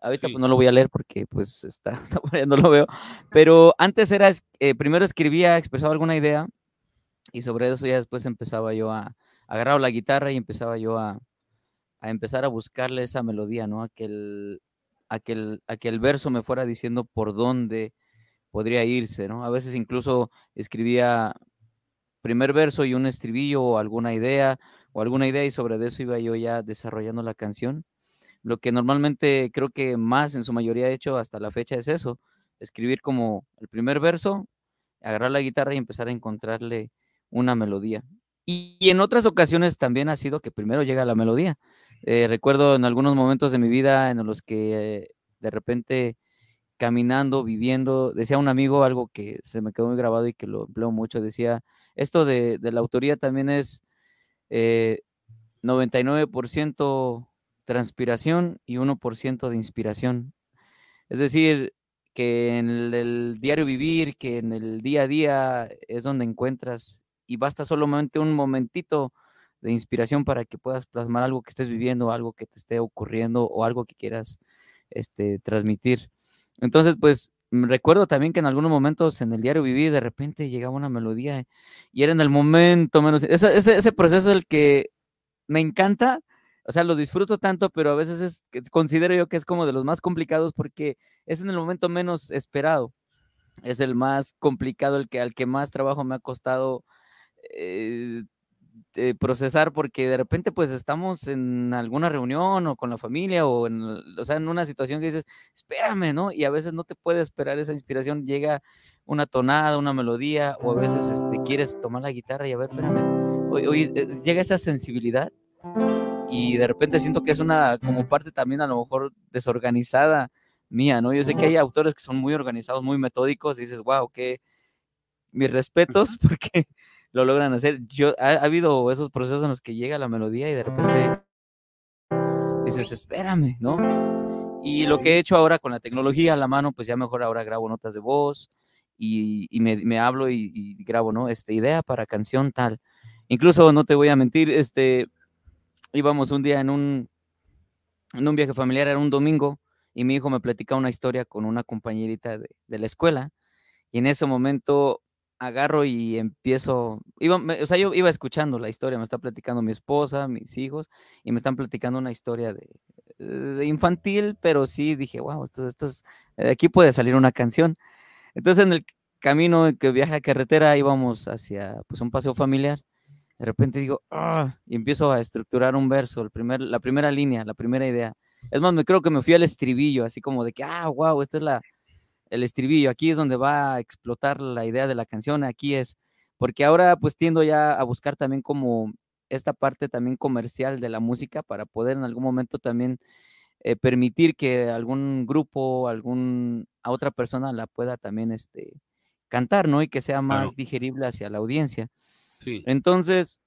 Ahorita pues, no lo voy a leer porque pues está, no lo veo. Pero antes era, eh, primero escribía, expresaba alguna idea y sobre eso ya después empezaba yo a, agarrar la guitarra y empezaba yo a, a, empezar a buscarle esa melodía, ¿no? A que, el, verso me fuera diciendo por dónde podría irse, ¿no? A veces incluso escribía primer verso y un estribillo o alguna idea o alguna idea y sobre eso iba yo ya desarrollando la canción lo que normalmente creo que más en su mayoría he hecho hasta la fecha es eso, escribir como el primer verso, agarrar la guitarra y empezar a encontrarle una melodía. Y, en otras ocasiones también ha sido que primero llega la melodía. Eh, recuerdo en algunos momentos de mi vida en los que eh, de repente caminando, viviendo, decía un amigo algo que se me quedó muy grabado y que lo empleo mucho, decía, esto de, la autoría también es 99% eh, transpiración y 1% de inspiración. Es decir, que en el, diario vivir, que en el día a día es donde encuentras y basta solamente un momentito de inspiración para que puedas plasmar algo que estés viviendo, algo que te esté ocurriendo o algo que quieras este, transmitir. Entonces, pues mm, recuerdo también que en algunos momentos en el diario vivir de repente llegaba una melodía y era en el momento menos... Ese, ese, ese proceso el que me encanta o sea, lo disfruto tanto, pero a veces es, considero yo que es como de los más complicados porque es en el momento menos esperado. Es el más complicado, el que al que más trabajo me ha costado eh, procesar, porque de repente pues estamos en alguna reunión o con la familia o en, o sea, en una situación que dices, espérame, ¿no? Y a veces no te puede esperar esa inspiración, llega una tonada, una melodía, o a veces este, quieres tomar la guitarra y a ver, espérame, oye, eh, llega esa sensibilidad y de repente siento que es una como parte también a lo mejor desorganizada mía, ¿no? Yo sé que hay autores que son muy organizados, muy metódicos y dices, wow, qué mis respetos porque lo logran hacer. Yo, ha, habido esos procesos en los que llega la melodía y de repente dices, espérame, ¿no? Y lo que he hecho ahora con la tecnología a la mano, pues ya mejor ahora grabo notas de voz y, y me, hablo y, y, grabo, ¿no? Esta idea para canción tal. Incluso, no te voy a mentir, este, íbamos un día en un, en un viaje familiar, era un domingo, y mi hijo me platicaba una historia con una compañerita de, de la escuela, y en ese momento agarro y empiezo, iba, o sea, yo iba escuchando la historia, me está platicando mi esposa, mis hijos, y me están platicando una historia de, infantil, pero sí dije, wow, esto, de eh, aquí puede salir una canción. Entonces en el camino que viaja a carretera íbamos hacia pues, un paseo familiar de repente digo, ah, y empiezo a estructurar un verso, el primer, la primera línea, la primera idea. Es más, me creo que me fui al estribillo, así como de que, ah, wow, este es la, el estribillo, aquí es donde va a explotar la idea de la canción, aquí es, porque ahora pues tiendo ya a buscar también como esta parte también comercial de la música para poder en algún momento también eh, permitir que algún grupo, algún, a otra persona la pueda también este, cantar, ¿no? Y que sea más digerible hacia la audiencia. Entonces,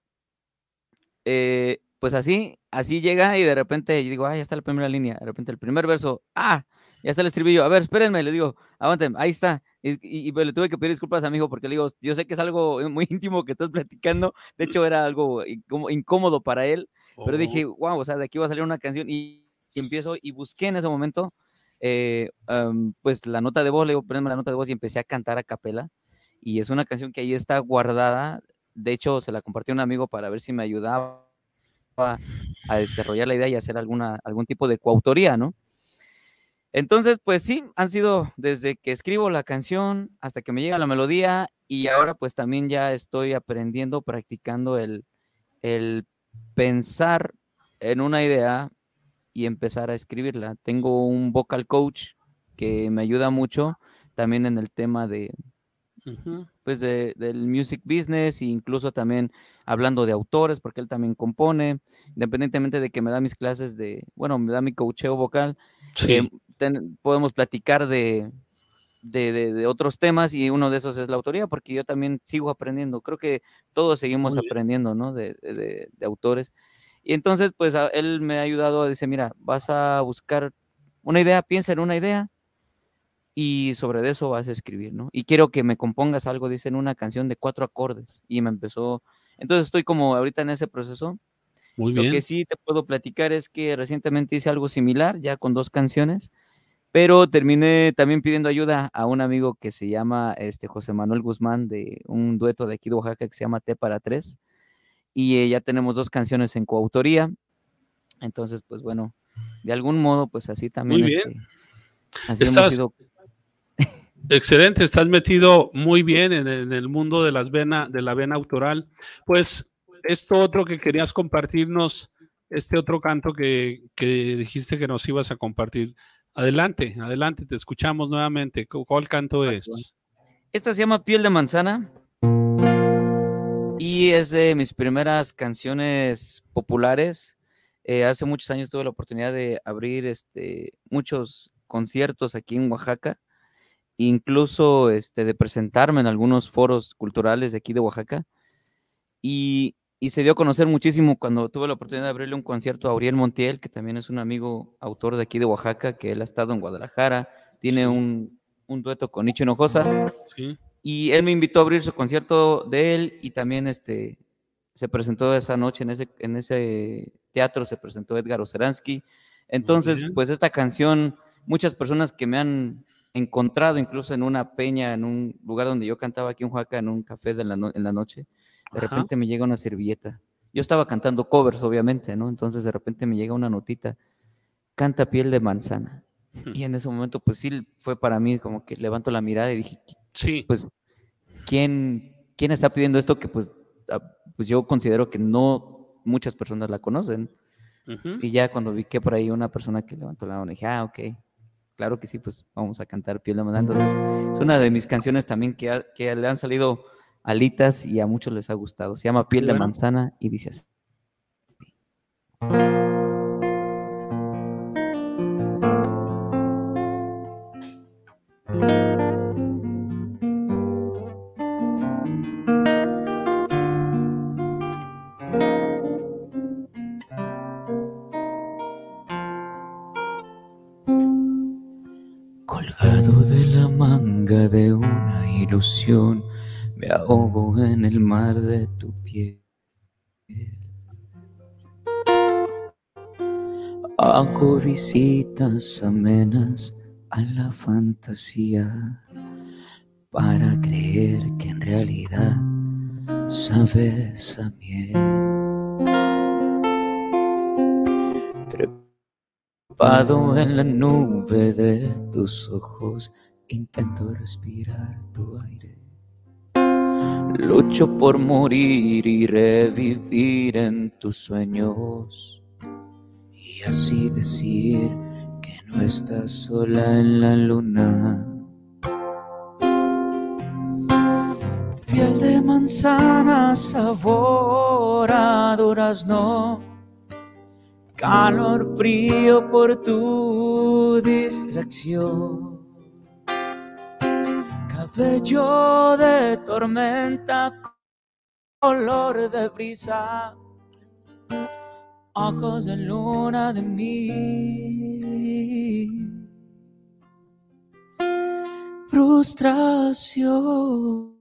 eh, pues así, así llega y de repente yo digo, ah, ya está la primera línea, de repente el primer verso, ah, ya está el estribillo, a ver, espérenme, le digo, aguanten, ahí está. Y, pues, le tuve que pedir disculpas a mi hijo porque le digo, yo sé que es algo muy íntimo que estás platicando, de hecho era algo incómodo para él, pero oh. dije, wow, o sea, de aquí va a salir una canción y, empiezo y busqué en ese momento, eh, pues la nota de voz, le digo, la nota de voz y empecé a cantar a capela y es una canción que ahí está guardada de hecho, se la compartí a un amigo para ver si me ayudaba a desarrollar la idea y hacer alguna, algún tipo de coautoría, ¿no? Entonces, pues sí, han sido desde que escribo la canción hasta que me llega la melodía y ahora pues también ya estoy aprendiendo, practicando el, el pensar en una idea y empezar a escribirla. Tengo un vocal coach que me ayuda mucho también en el tema de, pues del music business e incluso también hablando de autores, porque él también compone, independientemente de que me da mis clases de, bueno, me da mi coacheo vocal, eh, podemos platicar de, otros temas y uno de esos es la autoría, porque yo también sigo aprendiendo. Creo que todos seguimos aprendiendo, ¿no? De, autores. Y entonces, pues él me ha ayudado a decir, mira, vas a buscar una idea, piensa en una idea, y sobre eso vas a escribir, ¿no? Y quiero que me compongas algo, dicen una canción de cuatro acordes y me empezó, entonces estoy como ahorita en ese proceso. Muy bien. Lo que sí te puedo platicar es que recientemente hice algo similar, ya con dos canciones, pero terminé también pidiendo ayuda a un amigo que se llama este José Manuel Guzmán de un dueto de aquí de Oaxaca que se llama T para tres y eh, ya tenemos dos canciones en coautoría. Entonces, pues bueno, de algún modo pues así también Muy bien. Este, así hemos ido Excelente, estás metido muy bien en, el mundo de, las venas, de la vena autoral. Pues esto otro que querías compartirnos, este otro canto que, dijiste que nos ibas a compartir. Adelante, adelante, te escuchamos nuevamente. ¿Cuál canto es? Esta se llama Piel de Manzana y es de mis primeras canciones populares. Eh, hace muchos años tuve la oportunidad de abrir este, muchos conciertos aquí en Oaxaca incluso este, de presentarme en algunos foros culturales de aquí de Oaxaca. Y, se dio a conocer muchísimo cuando tuve la oportunidad de abrirle un concierto a Auriel Montiel, que también es un amigo autor de aquí de Oaxaca, que él ha estado en Guadalajara, tiene un, dueto con Nicho Hinojosa. Y él me invitó a abrir su concierto de él y también este, se presentó esa noche en ese, en ese teatro, se presentó Edgar Oceransky. Entonces, pues esta canción, muchas personas que me han encontrado incluso en una peña, en un lugar donde yo cantaba aquí en Oaxaca, en un café en la noche. De repente me llega una servilleta. Yo estaba cantando covers, obviamente, ¿no? Entonces de repente me llega una notita, canta piel de manzana. Y en ese momento, pues sí, fue para mí como que levanto la mirada y dije, sí. pues, ¿quién, quién está pidiendo esto que pues, ah, pues yo considero que no muchas personas la conocen? Y ya cuando vi que por ahí una persona que levantó la mano, dije, ah, ok, claro que sí, pues vamos a cantar Piel de Manzana. Entonces, es una de mis canciones también que, que le han salido alitas y a muchos les ha gustado. Se llama Piel de Manzana y dice así. el mar de tu piel. Hago visitas amenas a la fantasía para creer que en realidad sabes a miel. Trepado en la nube de tus ojos, intento respirar tu aire Lucho por morir y revivir en tus sueños y así decir que no estás sola en la luna. Piel de manzana, sabor a durazno, calor frío por tu distracción Cabello de tormenta, color de brisa, ojos de luna de mí. Frustración.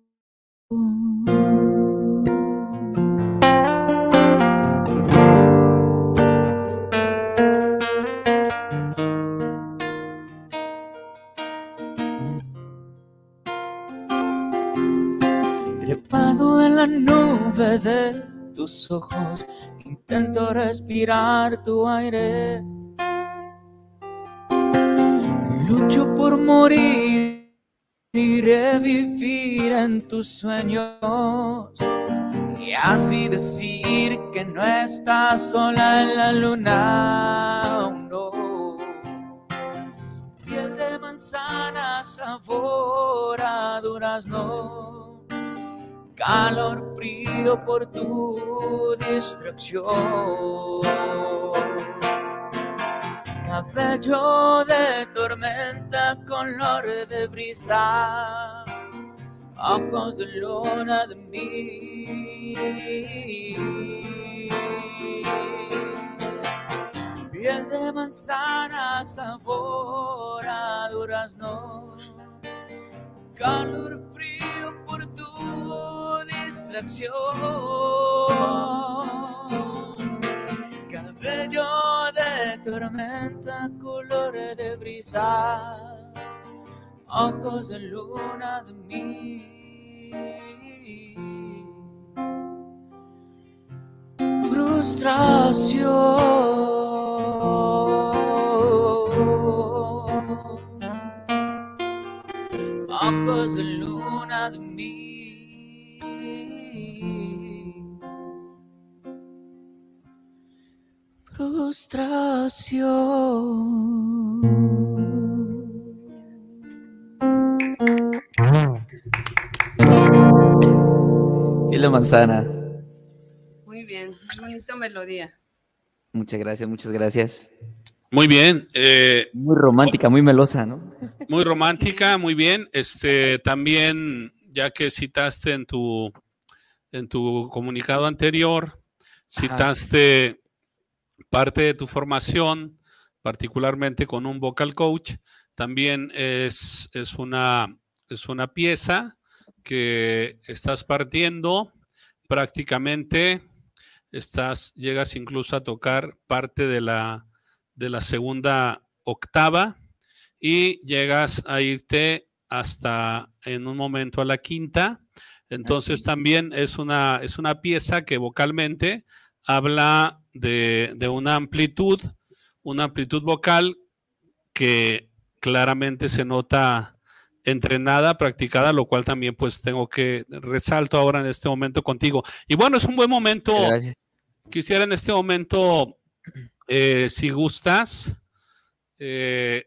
Llevado en la nube de tus ojos, intento respirar tu aire. Lucho por morir y revivir en tus sueños. Y así decir que no estás sola en la luna, oh no. Piel de manzana, sabor a durazno calor frío por tu distracción. Cabello de tormenta, con color de brisa, ojos de luna de mí. Piel de manzana, sabor a durazno, calor distracción. Cabello de tormenta, Colores de brisa, ojos de luna de mí. Frustración. ojos de luna de mí. frustración. Y la manzana. Muy bien, bonita melodía. Muchas gracias, muchas gracias. Muy bien. Eh, muy romántica, muy melosa, ¿no? Muy romántica, muy bien. Este también, ya que citaste en tu en tu comunicado anterior, citaste Parte de tu formación, particularmente con un vocal coach, también es, es, una, es una pieza que estás partiendo prácticamente, estás, llegas incluso a tocar parte de la, de la segunda octava y llegas a irte hasta en un momento a la quinta. Entonces también es una, es una pieza que vocalmente habla de, una amplitud, una amplitud vocal que claramente se nota entrenada, practicada, lo cual también pues tengo que resalto ahora en este momento contigo. Y bueno, es un buen momento. Quisiera en este momento, eh, si gustas, eh,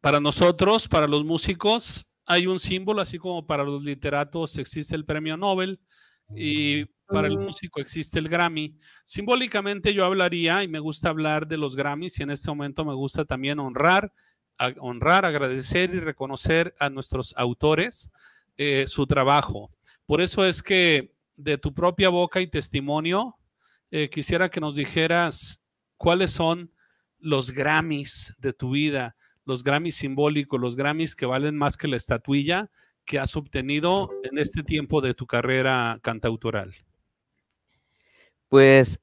para nosotros, para los músicos, hay un símbolo, así como para los literatos existe el premio Nobel y para el músico existe el Grammy. Simbólicamente yo hablaría y me gusta hablar de los Grammys y en este momento me gusta también honrar, honrar, agradecer y reconocer a nuestros autores eh, su trabajo. Por eso es que de tu propia boca y testimonio eh, quisiera que nos dijeras cuáles son los Grammys de tu vida, los Grammys simbólicos, los Grammys que valen más que la estatuilla que has obtenido en este tiempo de tu carrera cantautoral. Pues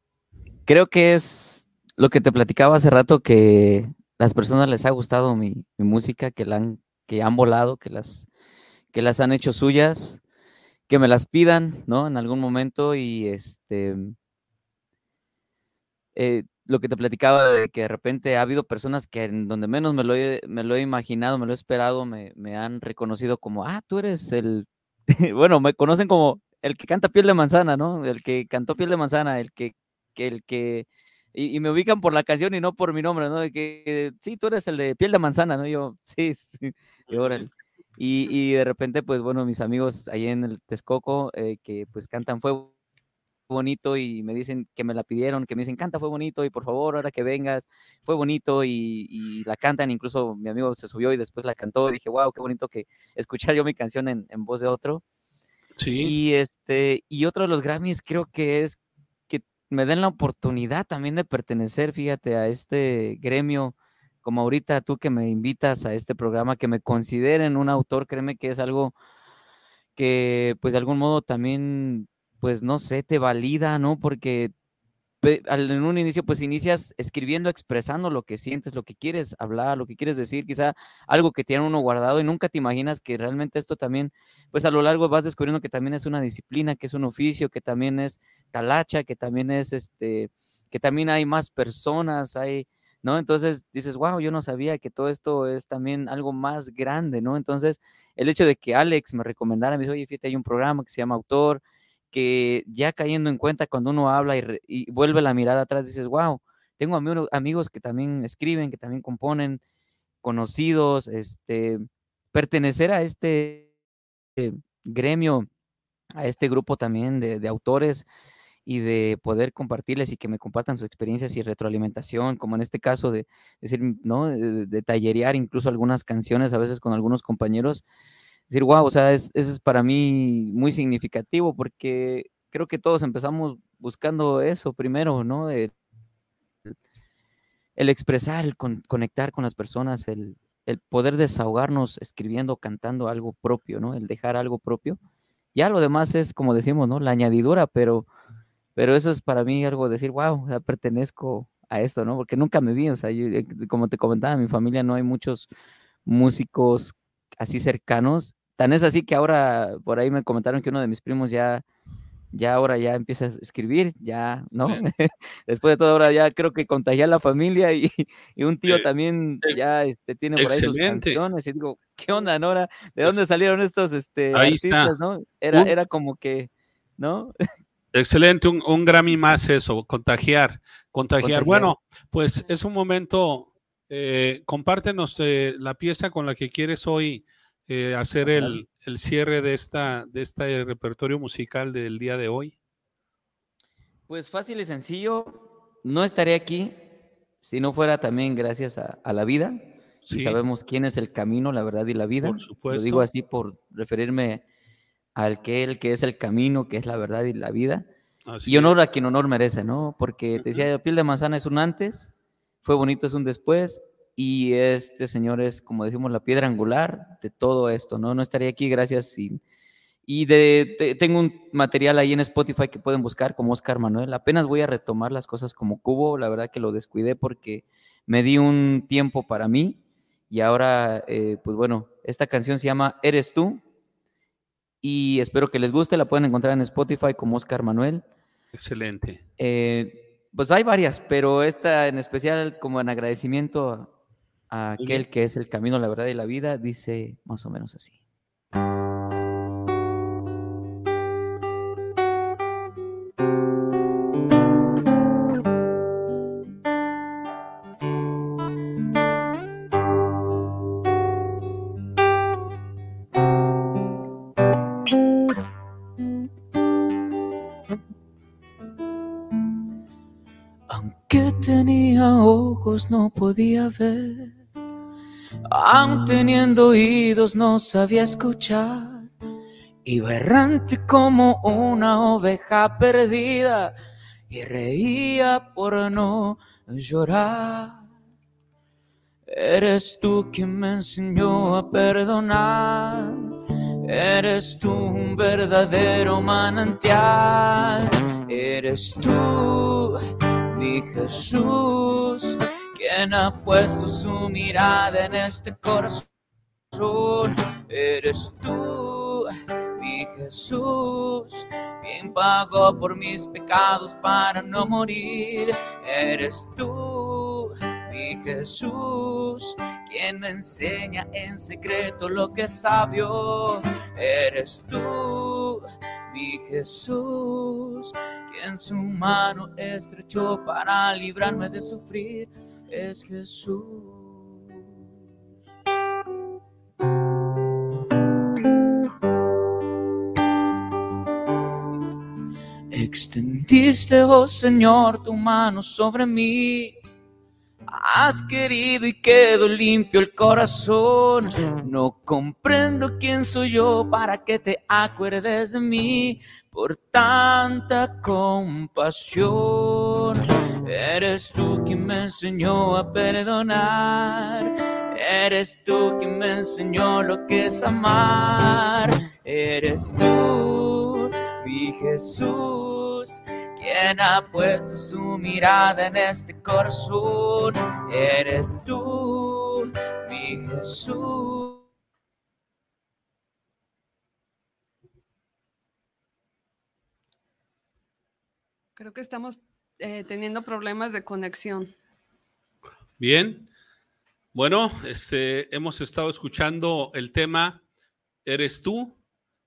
creo que es lo que te platicaba hace rato, que las personas les ha gustado mi, música, que, la han, que han volado, que las, que las han hecho suyas, que me las pidan, ¿no? En algún momento y este... Eh, lo que te platicaba de que de repente ha habido personas que en donde menos me lo he, me lo he imaginado, me lo he esperado, me, me han reconocido como, ah, tú eres el, bueno, me conocen como el que canta piel de manzana, ¿no? El que cantó piel de manzana, el que, el que y, me ubican por la canción y no por mi nombre, ¿no? De que, sí, tú eres el de piel de manzana, ¿no? yo, sí, sí, y Y, de repente, pues bueno, mis amigos ahí en el Texcoco, eh, que pues cantan fue bonito y me dicen que me la pidieron, que me dicen, canta fue bonito y por favor, ahora que vengas, fue bonito y, la cantan, incluso mi amigo se subió y después la cantó y dije, wow, qué bonito que escuchar yo mi canción en voz de otro. Y, este, y otro de los Grammys creo que es que me den la oportunidad también de pertenecer, fíjate, a este gremio, como ahorita tú que me invitas a este programa, que me consideren un autor, créeme que es algo que pues de algún modo también, pues no sé, te valida, ¿no? Porque en un inicio pues inicias escribiendo, expresando lo que sientes, lo que quieres hablar, lo que quieres decir, quizá algo que tiene uno guardado y nunca te imaginas que realmente esto también, pues a lo largo vas descubriendo que también es una disciplina, que es un oficio, que también es talacha, que también es este, que también hay más personas, hay, ¿no? Entonces dices, wow, yo no sabía que todo esto es también algo más grande, ¿no? Entonces el hecho de que Alex me recomendara, me dice, oye, fíjate, hay un programa que se llama Autor, que ya cayendo en cuenta cuando uno habla y, vuelve la mirada atrás, dices, wow, tengo amigos, amigos que también escriben, que también componen, conocidos, este, pertenecer a este eh, gremio, a este grupo también de, autores y de poder compartirles y que me compartan sus experiencias y retroalimentación, como en este caso de, decir, ¿no? de, tallerear incluso algunas canciones a veces con algunos compañeros, decir, wow, o sea, eso es para mí muy significativo porque creo que todos empezamos buscando eso primero, ¿no? El, expresar, el conectar con las personas, el, poder desahogarnos escribiendo, cantando algo propio, ¿no? El dejar algo propio. Ya lo demás es, como decimos, ¿no? La añadidura, pero, pero eso es para mí algo de decir, wow, ya pertenezco a esto, ¿no? Porque nunca me vi, o sea, eh, como te comentaba, en mi familia no hay muchos músicos así cercanos. Tan es así que ahora por ahí me comentaron que uno de mis primos ya, ya ahora ya empieza a escribir, ya, ¿no? Después de todo ahora ya creo que contagiar a la familia y, un tío eh, también eh, ya este, tiene por ahí sus canciones. Y digo, ¿qué onda, Nora? ¿De dónde salieron estos este, artistas, no? Era, era como que, ¿no? Excelente, un, Grammy más eso, contagiar. contagiar. Bueno, pues es un momento eh, compártenos eh, la pieza con la que quieres hoy eh, hacer el, cierre de, esta, de este repertorio musical del día de hoy. Pues fácil y sencillo, no estaría aquí si no fuera también gracias a, la vida. si sabemos quién es el camino, la verdad y la vida. Por supuesto. Lo digo así por referirme al que el que es el camino, que es la verdad y la vida. y honor a quien honor merece, ¿no? Porque te decía, piel de manzana es un antes, fue bonito, es un después. Y este señor es, como decimos, la piedra angular de todo esto, ¿no? No estaría aquí gracias sin, y de, tengo un material ahí en Spotify que pueden buscar como Oscar Manuel. Apenas voy a retomar las cosas como cubo. La verdad que lo descuidé porque me di un tiempo para mí. Y ahora, eh, pues bueno, esta canción se llama Eres tú. Y espero que les guste. La pueden encontrar en Spotify como Oscar Manuel. Excelente. Eh, pues hay varias, pero esta en especial como en agradecimiento a, aquel que es el camino, la verdad y la vida, dice más o menos así. podía ver. Aun teniendo oídos no sabía escuchar. Iba errante como una oveja perdida y reía por no llorar. Eres tú quien me enseñó a perdonar. Eres tú un verdadero manantial. Eres tú, mi Jesús, quien ha puesto su mirada en este corazón. Eres tú, mi Jesús, quien pagó por mis pecados para no morir. Eres tú, mi Jesús, quien me enseña en secreto lo que sabio. Eres tú, mi Jesús, quien su mano estrechó para librarme de sufrir es Jesús. Extendiste, oh Señor, tu mano sobre mí. Has querido y quedo limpio el corazón. No comprendo quién soy yo para que te acuerdes de mí por tanta compasión. Eres tú quien me enseñó a perdonar. Eres tú quien me enseñó lo que es amar. Eres tú, mi Jesús, quien ha puesto su mirada en este corazón. Eres tú, mi Jesús. Creo que estamos eh, teniendo problemas de conexión. Bien. Bueno, este, hemos estado escuchando el tema Eres tú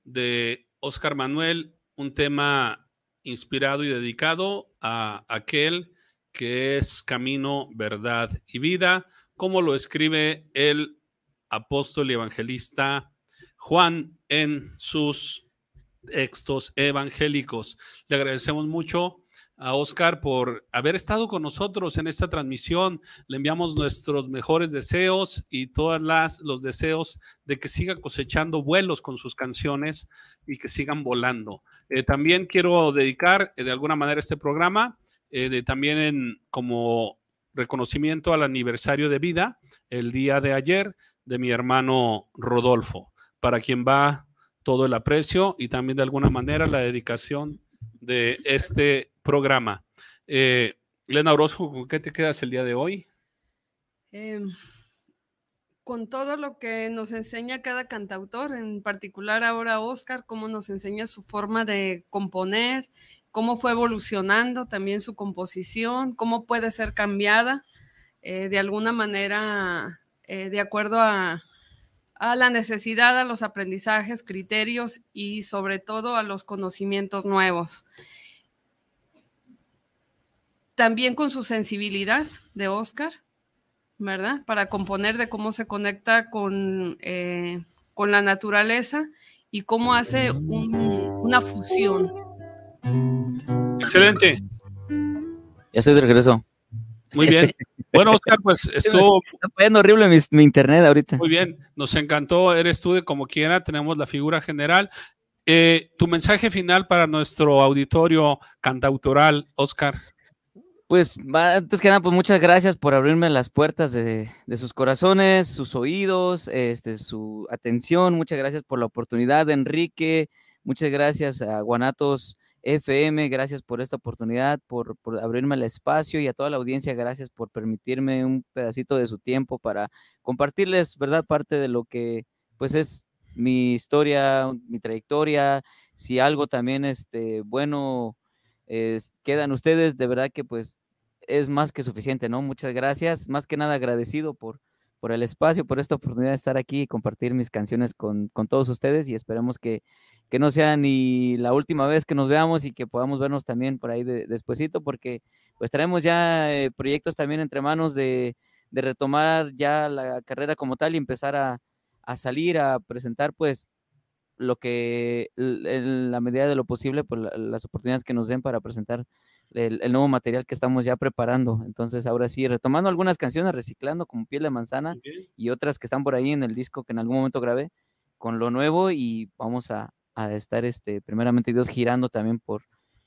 de Oscar Manuel, un tema inspirado y dedicado a aquel que es camino, verdad y vida, como lo escribe el apóstol y evangelista Juan en sus textos evangélicos. Le agradecemos mucho a Oscar por haber estado con nosotros en esta transmisión. Le enviamos nuestros mejores deseos y todos los deseos de que siga cosechando vuelos con sus canciones y que sigan volando. Eh, también quiero dedicar eh, de alguna manera este programa eh, también como reconocimiento al aniversario de vida, el día de ayer, de mi hermano Rodolfo, para quien va todo el aprecio y también de alguna manera la dedicación de este programa. Eh, Lena Orozco, ¿con qué te quedas el día de hoy? Em, con todo lo que nos enseña cada cantautor, en particular ahora Oscar, cómo nos enseña su forma de componer, cómo fue evolucionando también su composición, cómo puede ser cambiada eh, de alguna manera eh, de acuerdo a, a la necesidad, a los aprendizajes, criterios y sobre todo a los conocimientos nuevos. También con su sensibilidad de Oscar, ¿verdad? Para componer de cómo se conecta con, eh, con la naturaleza y cómo hace una fusión. Excelente. Ya estoy de regreso. Muy bien. Bueno, Oscar, pues estuvo. Está horrible mi, internet ahorita. Muy bien, nos encantó. Eres tú de como quiera, tenemos la figura general. Eh, tu mensaje final para nuestro auditorio cantautoral, Oscar. Pues antes que nada, pues muchas gracias por abrirme las puertas de, de, sus corazones, sus oídos, este, su atención. Muchas gracias por la oportunidad, Enrique. Muchas gracias a Guanatos FM, gracias por esta oportunidad, por, abrirme el espacio y a toda la audiencia, gracias por permitirme un pedacito de su tiempo para compartirles, ¿verdad? Parte de lo que pues es mi historia, mi trayectoria, si algo también este, bueno quedan ustedes, de verdad que pues es más que suficiente, ¿no? Muchas gracias, más que nada agradecido por por el espacio, por esta oportunidad de estar aquí y compartir mis canciones con, todos ustedes y esperemos que, no sea ni la última vez que nos veamos y que podamos vernos también por ahí de, despuesito porque pues traemos ya eh, proyectos también entre manos de, retomar ya la carrera como tal y empezar a, a salir, a presentar pues lo que en la medida de lo posible, pues las oportunidades que nos den para presentar el, nuevo material que estamos ya preparando. Entonces, ahora sí, retomando algunas canciones, reciclando como Piel de Manzana y otras que están por ahí en el disco que en algún momento grabé, con lo nuevo y vamos a, estar, este, primeramente Dios, girando también por,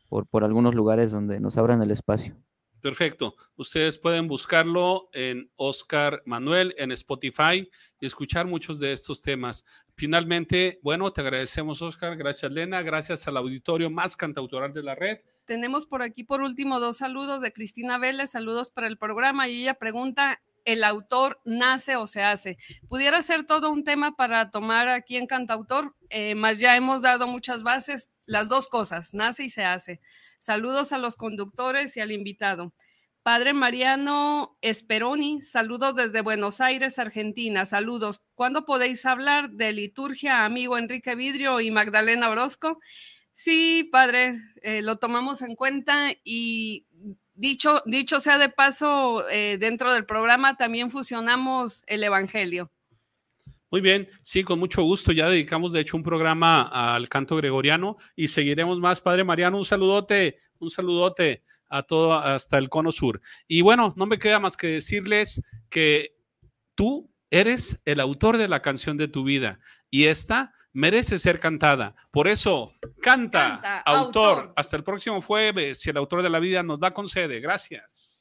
por, por, algunos lugares donde nos abran el espacio. Perfecto. Ustedes pueden buscarlo en Oscar Manuel, en Spotify y escuchar muchos de estos temas. Finalmente, bueno, te agradecemos, Oscar. Gracias, Lena. Gracias al auditorio más cantautoral de la red. Tenemos por aquí, por último, dos saludos de Cristina Vélez, saludos para el programa y ella pregunta, ¿el autor nace o se hace? Pudiera ser todo un tema para tomar aquí en Cantautor, eh, más ya hemos dado muchas bases, las dos cosas, nace y se hace. Saludos a los conductores y al invitado. Padre Mariano Esperoni, saludos desde Buenos Aires, Argentina. Saludos. ¿Cuándo podéis hablar de liturgia, amigo Enrique Vidrio y Magdalena Orozco? Sí, padre, eh, lo tomamos en cuenta y dicho, dicho sea de paso, eh, dentro del programa también fusionamos el Evangelio. Muy bien, sí, con mucho gusto. Ya dedicamos, de hecho, un programa al canto gregoriano y seguiremos más. Padre Mariano, un saludote, un saludote a todo, hasta el cono sur. Y bueno, no me queda más que decirles que tú eres el autor de la canción de tu vida y esta merece ser cantada. Por eso, canta, autor. autor. Hasta el próximo jueves, si el autor de la vida nos da concede. Gracias.